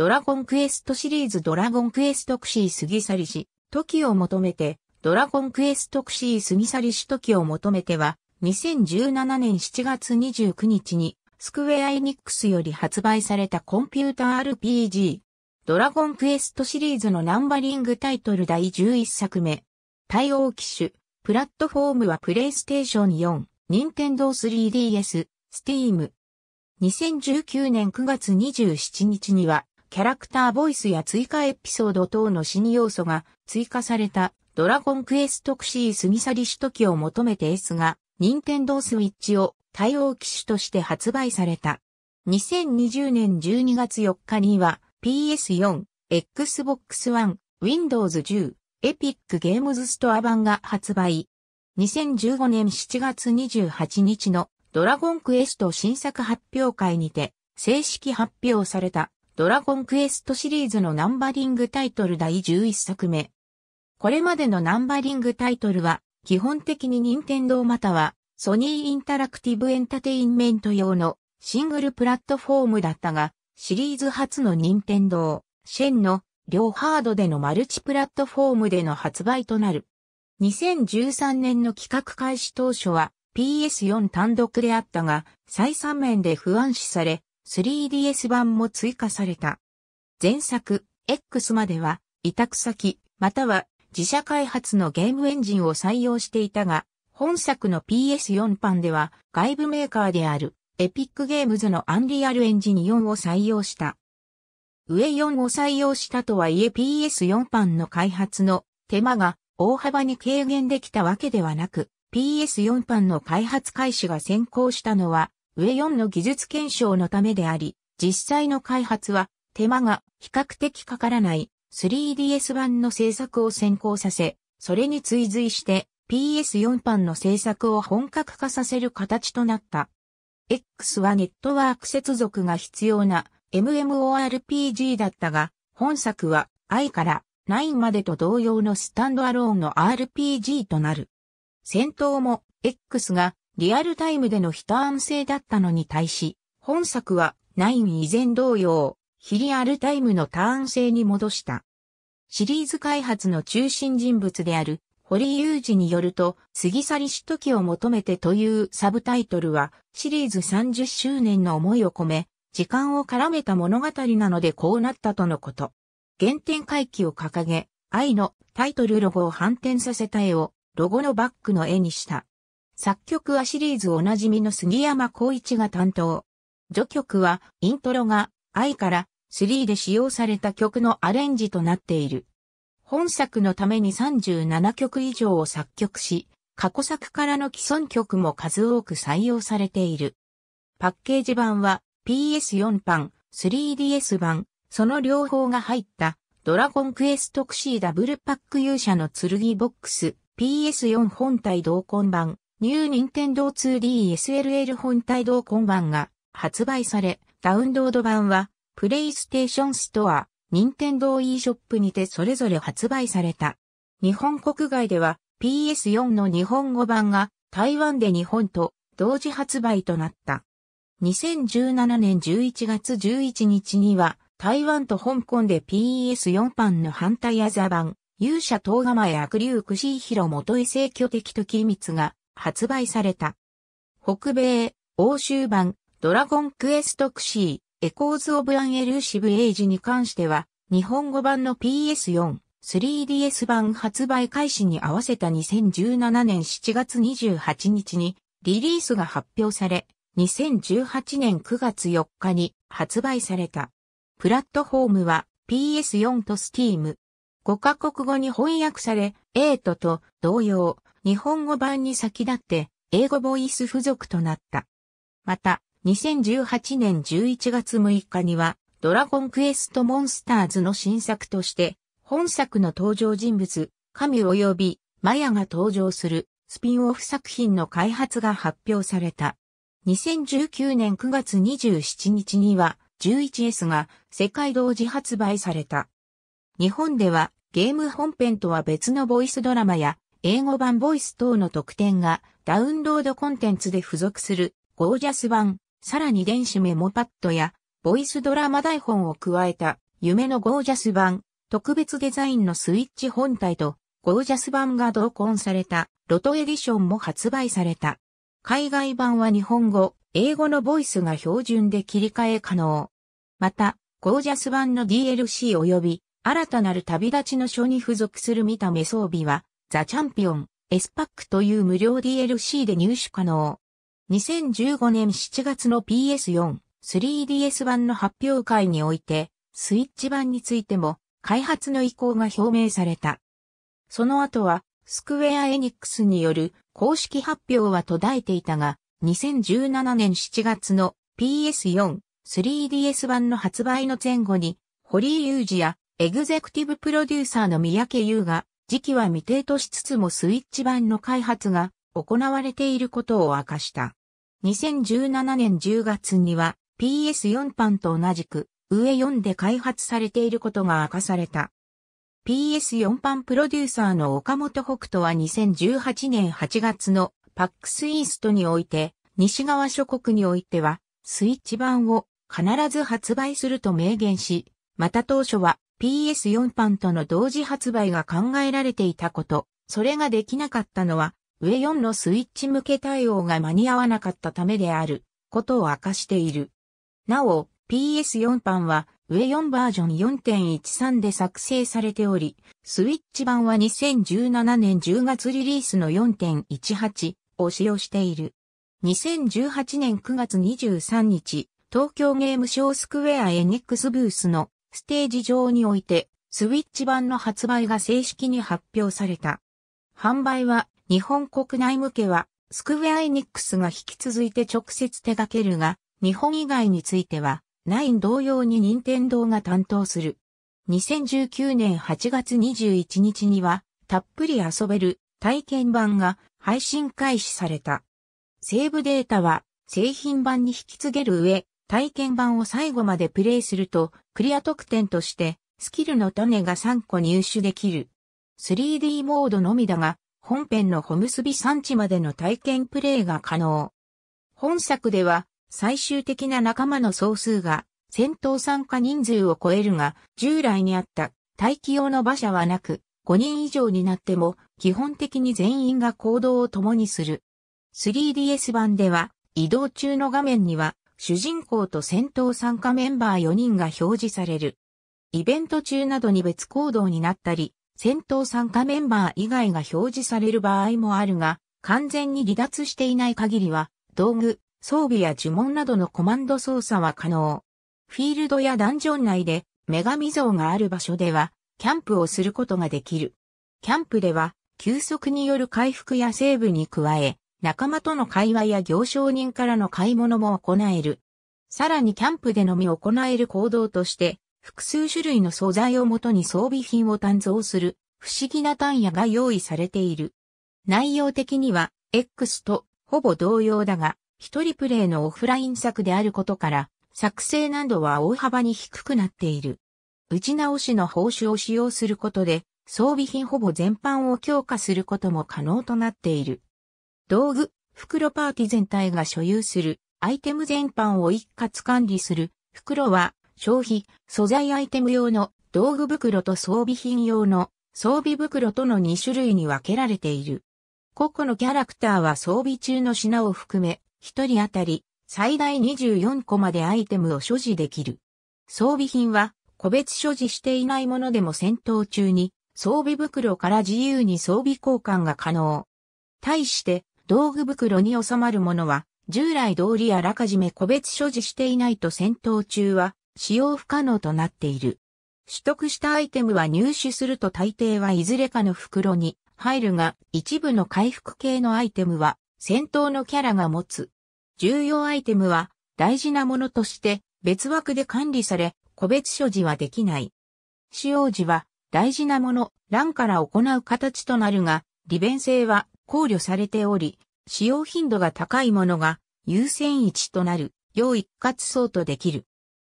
ドラゴンクエストシリーズドラゴンクエストクシー杉去りし、時を求めて、ドラゴンクエストクシー杉去りし時を求めては、2017年7月29日に、スクウェアエニックスより発売されたコンピューター RPG。ドラゴンクエストシリーズのナンバリングタイトル第11作目。対応機種。プラットフォームはプレイステーション4、任天堂 3DS、スティーム。2019年9月27日には、キャラクターボイスや追加エピソード等の新要素が追加されたドラゴンクエストクシースぎサり首都機を求めて S が、任天堂スイッチを対応機種として発売された。2020年12月4日には PS4、Xbox One、Windows 10、エピックゲームズストア版が発売。2015年7月28日のドラゴンクエスト新作発表会にて正式発表された。ドラゴンクエストシリーズのナンバリングタイトル第11作目。これまでのナンバリングタイトルは、基本的に任天堂または、ソニーインタラクティブエンタテインメント用のシングルプラットフォームだったが、シリーズ初の任天堂、シェンの両ハードでのマルチプラットフォームでの発売となる。2013年の企画開始当初は PS4 単独であったが、再三面で不安視され、3DS 版も追加された。前作 X までは委託先または自社開発のゲームエンジンを採用していたが、本作の PS4 版では外部メーカーであるエピックゲームズのアンリアルエンジン4を採用した。上4を採用したとはいえ PS4 版の開発の手間が大幅に軽減できたわけではなく、PS4 版の開発開始が先行したのは上4の技術検証のためであり、実際の開発は手間が比較的かからない 3DS 版の制作を先行させ、それに追随して PS4 版の制作を本格化させる形となった。X はネットワーク接続が必要な MMORPG だったが、本作は I から9までと同様のスタンドアローンの RPG となる。戦闘も X がリアルタイムでの非単制だったのに対し、本作は9以前同様、非リアルタイムのン制に戻した。シリーズ開発の中心人物である堀裕二によると、過ぎ去りし時を求めてというサブタイトルは、シリーズ30周年の思いを込め、時間を絡めた物語なのでこうなったとのこと。原点回帰を掲げ、愛のタイトルロゴを反転させた絵をロゴのバックの絵にした。作曲はシリーズおなじみの杉山光一が担当。序曲はイントロが愛から3で使用された曲のアレンジとなっている。本作のために37曲以上を作曲し、過去作からの既存曲も数多く採用されている。パッケージ版は PS4 版、3DS 版、その両方が入ったドラゴンクエストクシーダブルパック勇者の剣ボックス PS4 本体同梱版ニュー・ニンテンドー 2DSLL 本体同梱版が発売され、ダウンロード版は、プレイステーションストア、ニンテンドー e ショップにてそれぞれ発売された。日本国外では PS4 の日本語版が台湾で日本と同時発売となった。2017年11月11日には台湾と香港で PS4 版の反対アザ版、勇者東釜や悪竜串広元衛生巨的機密が発売された。北米、欧州版、ドラゴンクエストクシー、エコーズ・オブ・アン・エルーシブ・エイジに関しては、日本語版の PS4、3DS 版発売開始に合わせた2017年7月28日にリリースが発表され、2018年9月4日に発売された。プラットフォームは PS4 と Steam。5カ国語に翻訳され、8と同様、日本語版に先立って英語ボイス付属となった。また、2018年11月6日には、ドラゴンクエストモンスターズの新作として、本作の登場人物、神及びマヤが登場するスピンオフ作品の開発が発表された。2019年9月27日には 11S が世界同時発売された。日本ではゲーム本編とは別のボイスドラマや英語版ボイス等の特典がダウンロードコンテンツで付属するゴージャス版、さらに電子メモパッドやボイスドラマ台本を加えた夢のゴージャス版、特別デザインのスイッチ本体とゴージャス版が同梱されたロトエディションも発売された。海外版は日本語、英語のボイスが標準で切り替え可能。また、ゴージャス版の DLC 及び新たなる旅立ちの書に付属する見た目装備はザ・チャンピオン、S パックという無料 DLC で入手可能。2015年7月の PS4、3DS 版の発表会において、スイッチ版についても、開発の意向が表明された。その後は、スクウェア・エニックスによる公式発表は途絶えていたが、2017年7月の PS4、3DS 版の発売の前後に、堀井ー二やエグゼクティブプロデューサーの三宅優が時期は未定としつつもスイッチ版の開発が行われていることを明かした。2017年10月には PS4 版と同じく上4で開発されていることが明かされた。PS4 版プロデューサーの岡本北斗は2018年8月のパックスイーストにおいて、西側諸国においては、スイッチ版を必ず発売すると明言し、また当初は PS4 版との同時発売が考えられていたこと、それができなかったのは、上4のスイッチ向け対応が間に合わなかったためである、ことを明かしている。なお、PS4 版は、上4バージョン4.13で作成されており、スイッチ版は2017年10月リリースの4.18を使用している。2018年9月23日、東京ゲームショースクウェアエニックスブースのステージ上において、スウィッチ版の発売が正式に発表された。販売は、日本国内向けは、スクウェア・エニックスが引き続いて直接手掛けるが、日本以外については、9同様に任天堂が担当する。2019年8月21日には、たっぷり遊べる体験版が配信開始された。セーブデータは製品版に引き継げる上、体験版を最後までプレイすると、クリア特典として、スキルの種が3個入手できる。3D モードのみだが、本編のホ結ビ産地までの体験プレイが可能。本作では、最終的な仲間の総数が、戦闘参加人数を超えるが、従来にあった待機用の馬車はなく、5人以上になっても、基本的に全員が行動を共にする。3DS 版では、移動中の画面には、主人公と戦闘参加メンバー4人が表示される。イベント中などに別行動になったり、戦闘参加メンバー以外が表示される場合もあるが、完全に離脱していない限りは、道具、装備や呪文などのコマンド操作は可能。フィールドやダンジョン内で、女神像がある場所では、キャンプをすることができる。キャンプでは、休息による回復やセーブに加え、仲間との会話や行商人からの買い物も行える。さらにキャンプでのみ行える行動として、複数種類の素材をもとに装備品を鍛造する不思議な単野が用意されている。内容的には X とほぼ同様だが、一人プレイのオフライン作であることから、作成難度は大幅に低くなっている。打ち直しの報酬を使用することで、装備品ほぼ全般を強化することも可能となっている。道具、袋パーティ全体が所有するアイテム全般を一括管理する袋は消費、素材アイテム用の道具袋と装備品用の装備袋との2種類に分けられている。個々のキャラクターは装備中の品を含め、1人当たり最大24個までアイテムを所持できる。装備品は個別所持していないものでも戦闘中に装備袋から自由に装備交換が可能。対して道具袋に収まるものは、従来通りあらかじめ個別所持していないと戦闘中は使用不可能となっている。取得したアイテムは入手すると大抵はいずれかの袋に入るが、一部の回復系のアイテムは戦闘のキャラが持つ。重要アイテムは大事なものとして別枠で管理され、個別所持はできない。使用時は大事なもの、欄から行う形となるが、利便性は考慮されており、使用頻度が高いものが優先位置となる、要一括相当できる。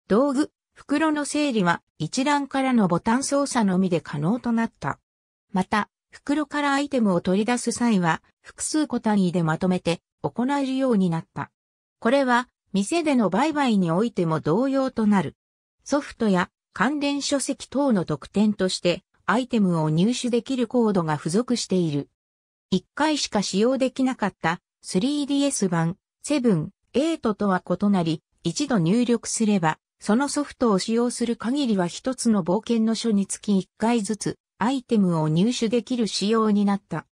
道具、袋の整理は一覧からのボタン操作のみで可能となった。また、袋からアイテムを取り出す際は、複数個単位でまとめて行えるようになった。これは、店での売買においても同様となる。ソフトや関連書籍等の特典として、アイテムを入手できるコードが付属している。1回しか使用できなかった 3DS 版7、8とは異なり、一度入力すれば、そのソフトを使用する限りは一つの冒険の書につき1回ずつアイテムを入手できる仕様になった。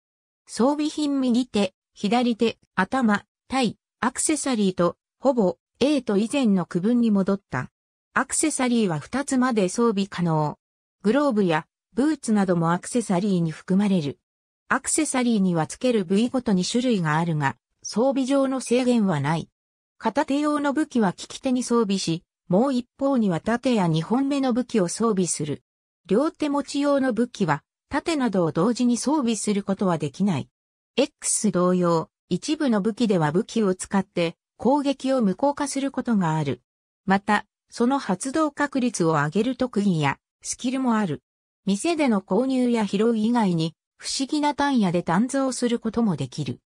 装備品右手、左手、頭、体、アクセサリーと、ほぼ、A と以前の区分に戻った。アクセサリーは2つまで装備可能。グローブやブーツなどもアクセサリーに含まれる。アクセサリーにはつける部位ごとに種類があるが、装備上の制限はない。片手用の武器は利き手に装備し、もう一方には盾や二本目の武器を装備する。両手持ち用の武器は、盾などを同時に装備することはできない。X 同様、一部の武器では武器を使って攻撃を無効化することがある。また、その発動確率を上げる特技やスキルもある。店での購入や拾う以外に、不思議な単野で鍛造することもできる。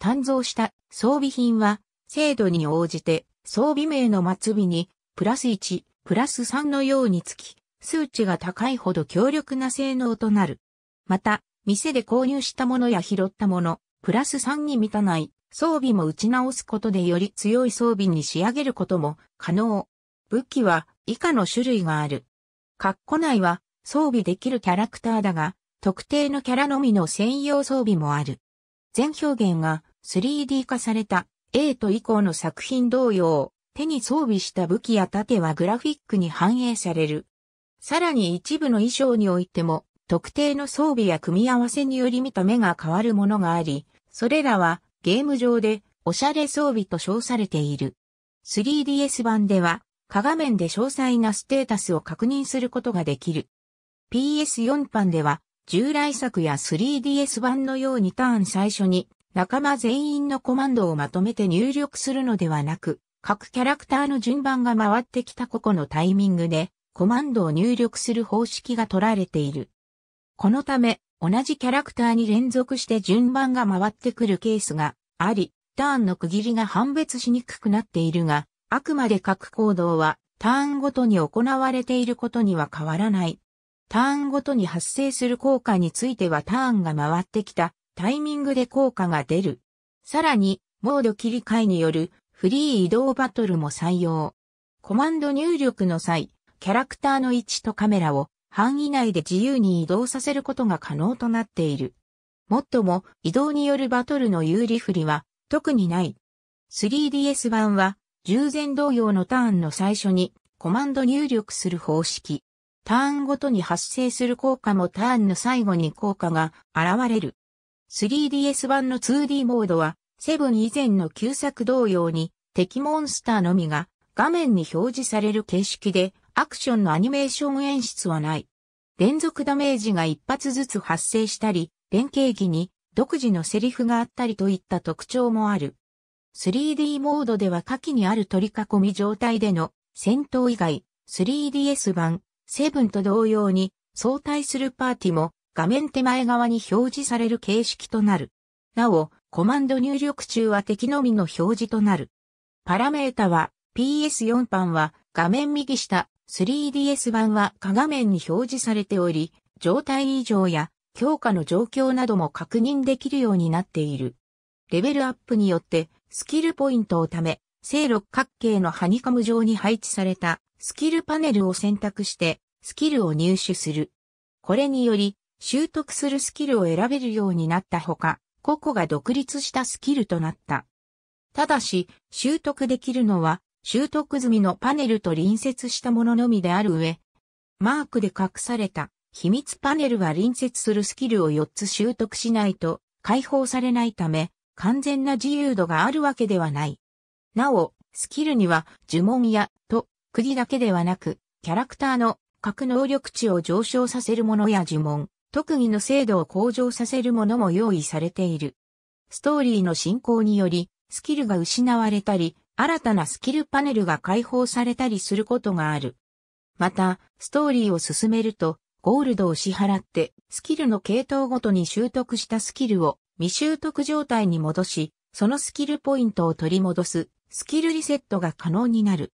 鍛造した装備品は、精度に応じて装備名の末尾に、プラス1、プラス3のようにつき、数値が高いほど強力な性能となる。また、店で購入したものや拾ったもの、プラス3に満たない装備も打ち直すことでより強い装備に仕上げることも可能。武器は以下の種類がある。カッコ内は装備できるキャラクターだが、特定のキャラのみの専用装備もある。全表現が 3D 化された A と以降の作品同様、手に装備した武器や盾はグラフィックに反映される。さらに一部の衣装においても、特定の装備や組み合わせにより見た目が変わるものがあり、それらはゲーム上でおしゃれ装備と称されている。3DS 版では、画画面で詳細なステータスを確認することができる。PS4 版では、従来作や 3DS 版のようにターン最初に仲間全員のコマンドをまとめて入力するのではなく、各キャラクターの順番が回ってきた個々のタイミングでコマンドを入力する方式が取られている。このため、同じキャラクターに連続して順番が回ってくるケースがあり、ターンの区切りが判別しにくくなっているが、あくまで各行動はターンごとに行われていることには変わらない。ターンごとに発生する効果についてはターンが回ってきたタイミングで効果が出る。さらに、モード切り替えによるフリー移動バトルも採用。コマンド入力の際、キャラクターの位置とカメラを範囲内で自由に移動させることが可能となっている。もっとも、移動によるバトルの有利振りは特にない。3DS 版は、従前同様のターンの最初にコマンド入力する方式。ターンごとに発生する効果もターンの最後に効果が現れる。3DS 版の 2D モードは、セブン以前の旧作同様に、敵モンスターのみが画面に表示される形式で、アクションのアニメーション演出はない。連続ダメージが一発ずつ発生したり、連携技に独自のセリフがあったりといった特徴もある。3D モードでは下記にある取り囲み状態での戦闘以外、3DS 版、セブンと同様に相対するパーティも画面手前側に表示される形式となる。なお、コマンド入力中は敵のみの表示となる。パラメータは PS4 版は画面右下、3DS 版は下画面に表示されており、状態異常や強化の状況なども確認できるようになっている。レベルアップによってスキルポイントをため、正六角形のハニカム状に配置されたスキルパネルを選択して、スキルを入手する。これにより、習得するスキルを選べるようになったほか、個々が独立したスキルとなった。ただし、習得できるのは、習得済みのパネルと隣接したもののみである上、マークで隠された秘密パネルは隣接するスキルを4つ習得しないと解放されないため、完全な自由度があるわけではない。なお、スキルには呪文やと国だけではなく、キャラクターの格能力値を上昇させるものや呪文、特技の精度を向上させるものも用意されている。ストーリーの進行により、スキルが失われたり、新たなスキルパネルが解放されたりすることがある。また、ストーリーを進めると、ゴールドを支払って、スキルの系統ごとに習得したスキルを未習得状態に戻し、そのスキルポイントを取り戻す、スキルリセットが可能になる。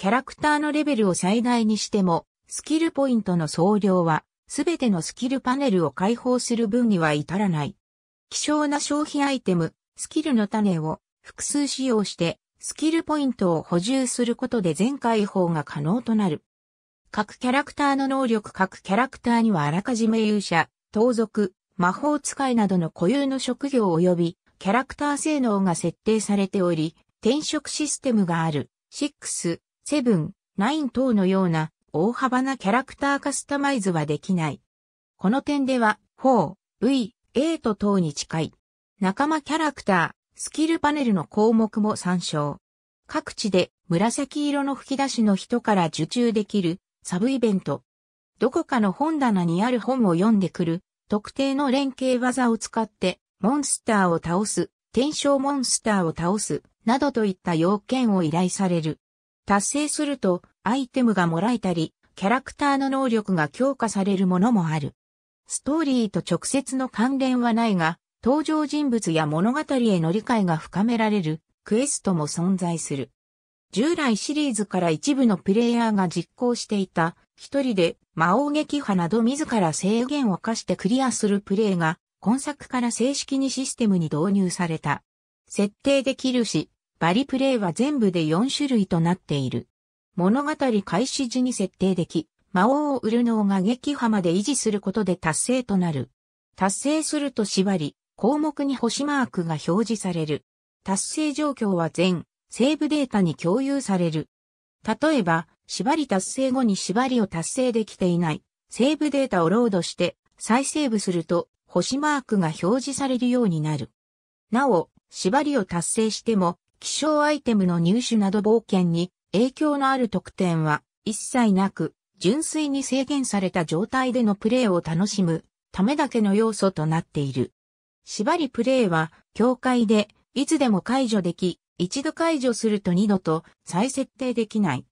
キャラクターのレベルを最大にしても、スキルポイントの総量は、すべてのスキルパネルを開放する分には至らない。希少な消費アイテム、スキルの種を複数使用して、スキルポイントを補充することで全開放が可能となる。各キャラクターの能力各キャラクターにはあらかじめ勇者、盗賊、魔法使いなどの固有の職業及びキャラクター性能が設定されており、転職システムがある。6、セブン、ナイン等のような大幅なキャラクターカスタマイズはできない。この点では、4、V、8等に近い。仲間キャラクター、スキルパネルの項目も参照。各地で紫色の吹き出しの人から受注できるサブイベント。どこかの本棚にある本を読んでくる特定の連携技を使ってモンスターを倒す、転生モンスターを倒す、などといった要件を依頼される。達成すると、アイテムがもらえたり、キャラクターの能力が強化されるものもある。ストーリーと直接の関連はないが、登場人物や物語への理解が深められるクエストも存在する。従来シリーズから一部のプレイヤーが実行していた、一人で魔王撃破など自ら制限を課してクリアするプレイが、今作から正式にシステムに導入された。設定できるし、バリプレイは全部で4種類となっている。物語開始時に設定でき、魔王を売るのが撃破まで維持することで達成となる。達成すると縛り、項目に星マークが表示される。達成状況は全、セーブデータに共有される。例えば、縛り達成後に縛りを達成できていない、セーブデータをロードして再セーブすると、星マークが表示されるようになる。なお、縛りを達成しても、希少アイテムの入手など冒険に影響のある特典は一切なく、純粋に制限された状態でのプレイを楽しむためだけの要素となっている。縛りプレイは、境界で、いつでも解除でき、一度解除すると二度と再設定できない。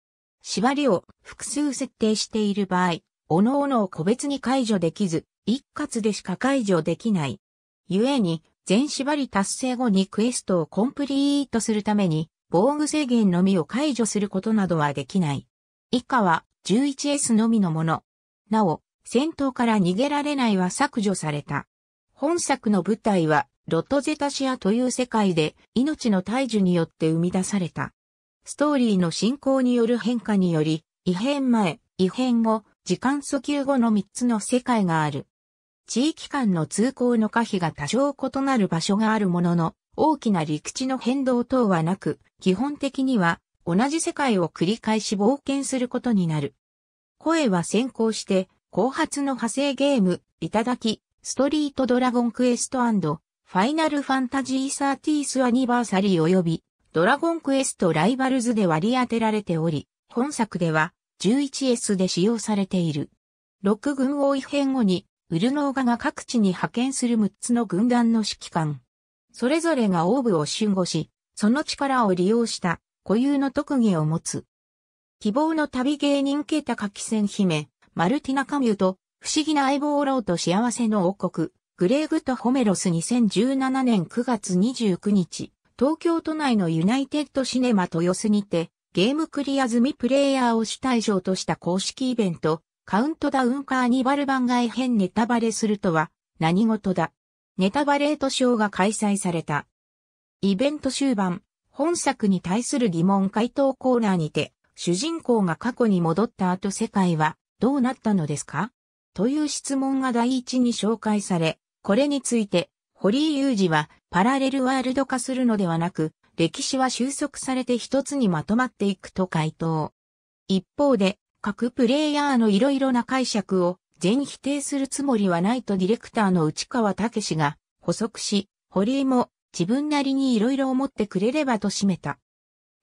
縛りを複数設定している場合、各々を個別に解除できず、一括でしか解除できない。故に、全縛り達成後にクエストをコンプリートするために、防具制限のみを解除することなどはできない。以下は 11S のみのもの。なお、戦闘から逃げられないは削除された。本作の舞台は、ロトゼタシアという世界で、命の大樹によって生み出された。ストーリーの進行による変化により、異変前、異変後、時間訴求後の3つの世界がある。地域間の通行の可否が多少異なる場所があるものの、大きな陸地の変動等はなく、基本的には同じ世界を繰り返し冒険することになる。声は先行して、後発の派生ゲーム、いただき、ストリートドラゴンクエストファイナルファンタジー30アニバーサリー及び、ドラゴンクエストライバルズで割り当てられており、本作では 11S で使用されている。6軍王異変後にウルノーガが各地に派遣する6つの軍団の指揮官。それぞれがオーブを守護し、その力を利用した固有の特技を持つ。希望の旅芸人ケータカキセン姫、マルティナ・カミュと、不思議な相棒ローと幸せの王国、グレーグとホメロス2017年9月29日、東京都内のユナイテッドシネマ豊洲にて、ゲームクリア済みプレイヤーを主対象とした公式イベント、カウントダウンカーニバル番外編ネタバレするとは何事だ。ネタバレートショーが開催された。イベント終盤、本作に対する疑問回答コーナーにて、主人公が過去に戻った後世界はどうなったのですかという質問が第一に紹介され、これについて、堀井雄二はパラレルワールド化するのではなく、歴史は収束されて一つにまとまっていくと回答。一方で、各プレイヤーの色々な解釈を全否定するつもりはないとディレクターの内川武が補足し、堀江も自分なりに色々思ってくれればと締めた。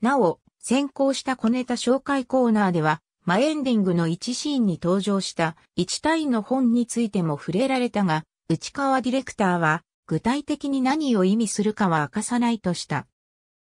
なお、先行した小ネタ紹介コーナーでは、マエンディングの1シーンに登場した1体の本についても触れられたが、内川ディレクターは具体的に何を意味するかは明かさないとした。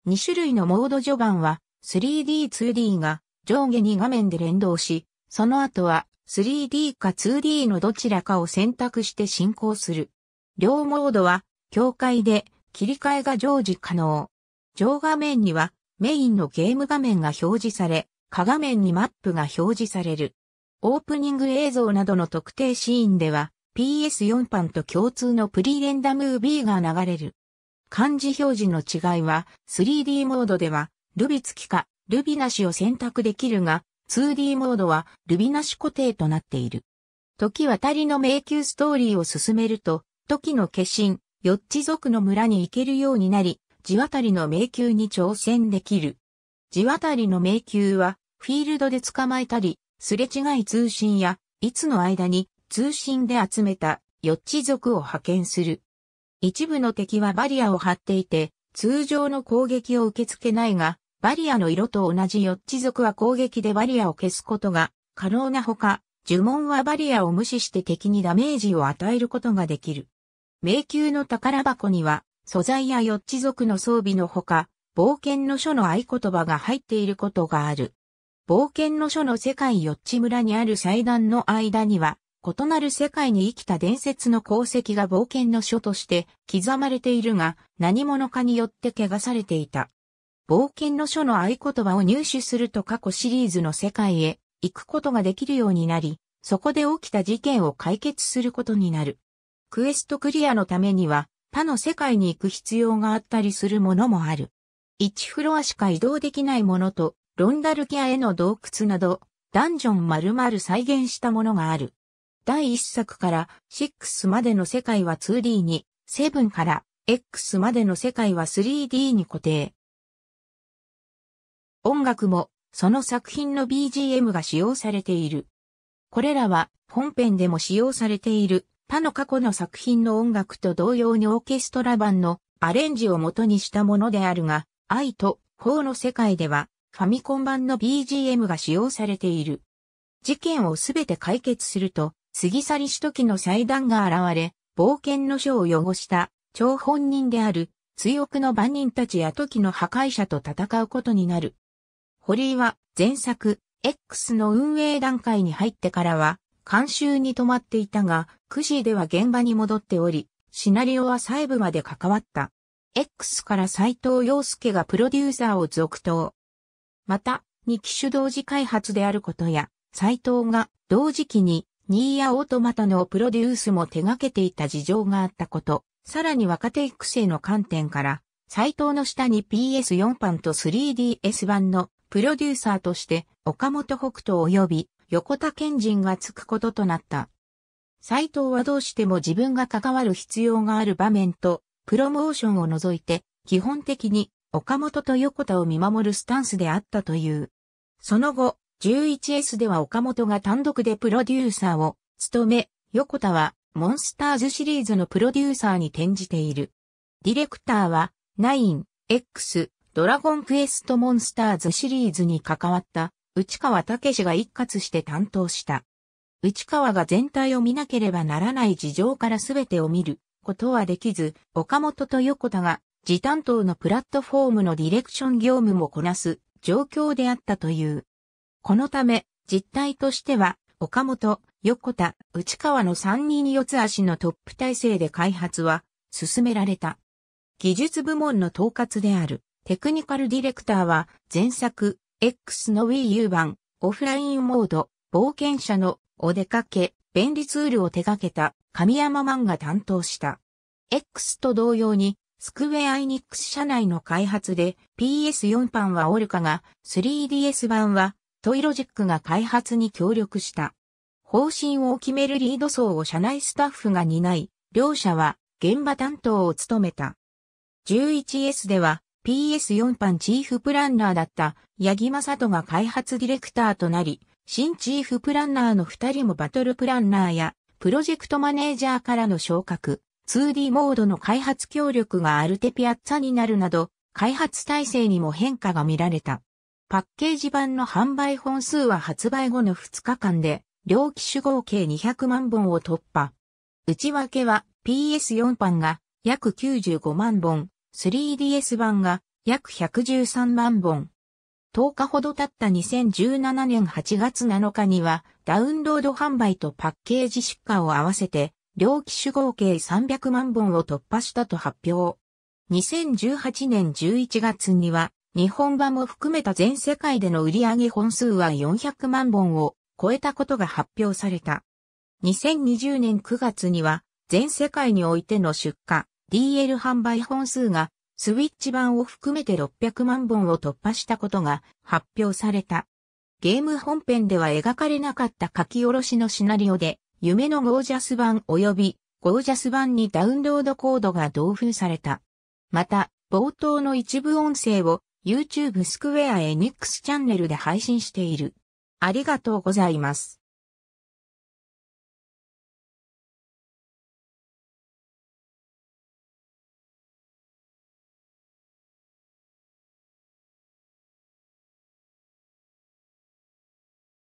2種類のモード序盤は 3D2D が上下に画面で連動し、その後は 3D か 2D のどちらかを選択して進行する。両モードは境界で切り替えが常時可能。上画面にはメインのゲーム画面が表示され、下画面にマップが表示される。オープニング映像などの特定シーンでは PS4 版と共通のプリレンダムービーが流れる。漢字表示の違いは 3D モードでは、ルビ付きかルビなしを選択できるが、2D モードはルビなし固定となっている。時渡りの迷宮ストーリーを進めると、時の化身、ヨッチ族の村に行けるようになり、地渡りの迷宮に挑戦できる。地渡りの迷宮は、フィールドで捕まえたり、すれ違い通信や、いつの間に通信で集めたヨッチ族を派遣する。一部の敵はバリアを張っていて、通常の攻撃を受け付けないが、バリアの色と同じ四地族は攻撃でバリアを消すことが可能なほか、呪文はバリアを無視して敵にダメージを与えることができる。迷宮の宝箱には、素材や四地族の装備のほか、冒険の書の合言葉が入っていることがある。冒険の書の世界四地村にある祭壇の間には、異なる世界に生きた伝説の功績が冒険の書として刻まれているが、何者かによって汚されていた。冒険の書の合言葉を入手すると過去シリーズの世界へ行くことができるようになり、そこで起きた事件を解決することになる。クエストクリアのためには、他の世界に行く必要があったりするものもある。1フロアしか移動できないものと、ロンダルキアへの洞窟など、ダンジョン丸々再現したものがある。第1作から6までの世界は 2D に、7から X までの世界は 3D に固定。音楽も、その作品の BGM が使用されている。これらは本編でも使用されている他の過去の作品の音楽と同様にオーケストラ版のアレンジを元にしたものであるが、愛と法の世界ではファミコン版の BGM が使用されている。事件をすべて解決すると、過ぎ去りし時の祭壇が現れ、冒険の書を汚した張本人である、追憶の番人たちや時の破壊者と戦うことになる。堀井は前作 X の運営段階に入ってからは監修に止まっていたが、9時では現場に戻っており、シナリオは細部まで関わった。X から斎藤洋介がプロデューサーを続投。また、2機種同時開発であることや、斎藤が同時期にニーヤオートマタのプロデュースも手掛けていた事情があったこと、さらに若手育成の観点から、斎藤の下に PS4 版と 3DS 版のプロデューサーとして岡本北斗及び横田賢人がつくこととなった。斎藤はどうしても自分が関わる必要がある場面と、プロモーションを除いて、基本的に岡本と横田を見守るスタンスであったという。その後、11S では岡本が単独でプロデューサーを務め、横田はモンスターズシリーズのプロデューサーに転じている。ディレクターは、9、X、ドラゴンクエストモンスターズシリーズに関わった内川武が一括して担当した。内川が全体を見なければならない事情から全てを見ることはできず、岡本と横田が自担当のプラットフォームのディレクション業務もこなす状況であったという。このため、実態としては、岡本、横田、内川の3人四つ足のトップ体制で開発は進められた。技術部門の統括であるテクニカルディレクターは前作 X の Wii U 版オフラインモード冒険者のお出かけ便利ツールを手掛けた神山漫画担当した。X と同様にスクウェア・イニックス社内の開発で PS4 版はオルカが 3DS 版はトイロジックが開発に協力した。方針を決めるリード層を社内スタッフが担い、両社は現場担当を務めた。11S では PS4 版チーフプランナーだった八木正人が開発ディレクターとなり、新チーフプランナーの二人もバトルプランナーやプロジェクトマネージャーからの昇格、2D モードの開発協力がアルテピアッツァになるなど、開発体制にも変化が見られた。パッケージ版の販売本数は発売後の2日間で、両機種合計200万本を突破。内訳は PS4 版が約95万本、3DS 版が約113万本。10日ほど経った2017年8月7日にはダウンロード販売とパッケージ出荷を合わせて両機種合計300万本を突破したと発表。2018年11月には日本版も含めた全世界での売上本数は400万本を超えたことが発表された。2020年9月には全世界においての出荷、DL 販売本数がスウィッチ版を含めて600万本を突破したことが発表された。ゲーム本編では描かれなかった書き下ろしのシナリオで、夢のゴージャス版及びゴージャス版にダウンロードコードが同封された。また、冒頭の一部音声を YouTube スクウェアエニックスチャンネルで配信している。ありがとうございます。